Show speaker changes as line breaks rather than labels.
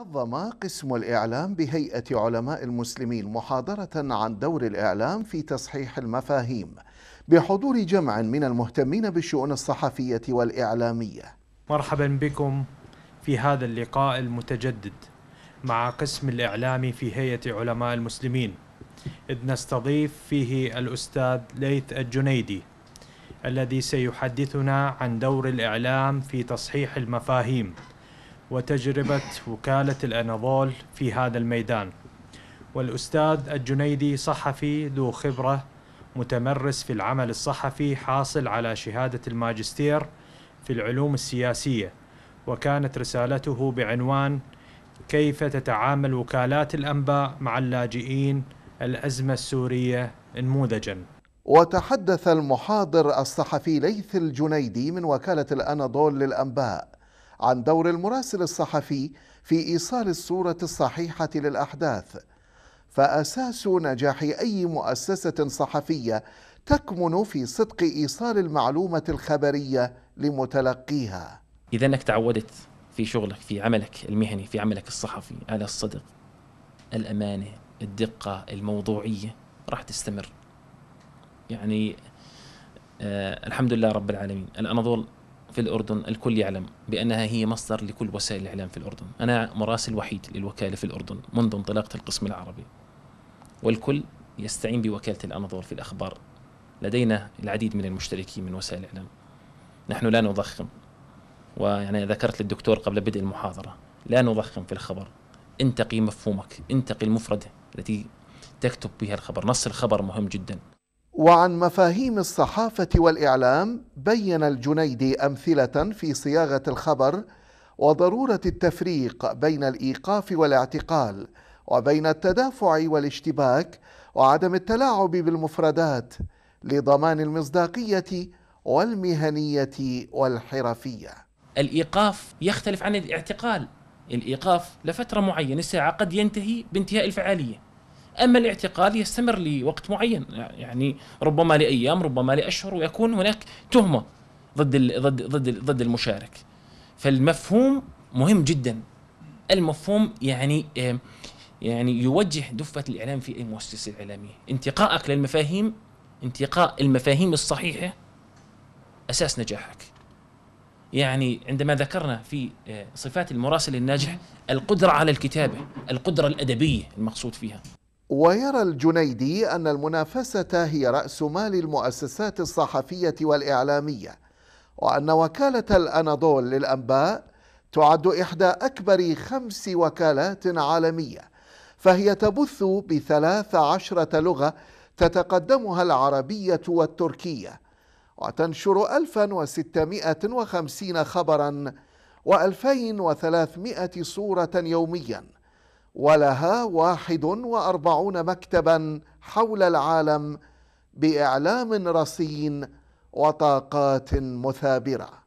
نظم قسم الإعلام بهيئة علماء المسلمين محاضرة عن دور الإعلام في تصحيح المفاهيم بحضور جمع من المهتمين بالشؤون الصحفية والإعلامية
مرحبا بكم في هذا اللقاء المتجدد مع قسم الإعلام في هيئة علماء المسلمين إذ نستضيف فيه الأستاذ ليث الجنيدي الذي سيحدثنا عن دور الإعلام في تصحيح المفاهيم وتجربة وكالة الأناضول في هذا الميدان والأستاذ الجنيدي صحفي ذو خبرة متمرس في العمل الصحفي حاصل على شهادة الماجستير في العلوم السياسية وكانت رسالته بعنوان كيف تتعامل وكالات الأنباء مع اللاجئين الأزمة السورية نموذجاً
وتحدث المحاضر الصحفي ليث الجنيدي من وكالة الأناضول للأنباء عن دور المراسل الصحفي في ايصال الصوره الصحيحه للاحداث فاساس نجاح اي مؤسسه صحفيه تكمن في صدق ايصال المعلومه الخبريه لمتلقيها
اذا انك تعودت في شغلك في عملك المهني في عملك الصحفي على الصدق الامانه الدقه الموضوعيه راح تستمر يعني آه الحمد لله رب العالمين الاناضول في الأردن الكل يعلم بأنها هي مصدر لكل وسائل الإعلام في الأردن أنا مراسل وحيد للوكالة في الأردن منذ انطلاقة القسم العربي والكل يستعين بوكالة الأناظور في الأخبار لدينا العديد من المشتركين من وسائل الإعلام نحن لا نضخم ويعني ذكرت للدكتور قبل بدء المحاضرة لا نضخم في الخبر انتقي مفهومك انتقي المفردة التي تكتب بها الخبر نص الخبر مهم جدا
وعن مفاهيم الصحافة والإعلام بين الجنيدي أمثلة في صياغة الخبر وضرورة التفريق بين الإيقاف والاعتقال وبين التدافع والاشتباك وعدم التلاعب بالمفردات لضمان المصداقية والمهنية والحرفية.
الإيقاف يختلف عن الاعتقال، الإيقاف لفترة معينة ساعة قد ينتهي بانتهاء الفعالية اما الاعتقال يستمر لوقت معين يعني ربما لايام ربما لاشهر ويكون هناك تهمه ضد الـ ضد ضد الـ ضد المشارك فالمفهوم مهم جدا المفهوم يعني يعني يوجه دفة الإعلام في أي مؤسسة إعلامية انتقائك للمفاهيم انتقاء المفاهيم الصحيحة أساس نجاحك يعني عندما ذكرنا في آه، صفات المراسل الناجح القدرة على الكتابة القدرة الأدبية المقصود فيها
ويرى الجنيدي أن المنافسة هي رأس مال المؤسسات الصحفية والإعلامية وأن وكالة الأناضول للأنباء تعد إحدى أكبر خمس وكالات عالمية فهي تبث بثلاث عشرة لغة تتقدمها العربية والتركية وتنشر 1650 خبرا و2300 صورة يومياً ولها واحد وأربعون مكتبا حول العالم بإعلام رصين وطاقات مثابره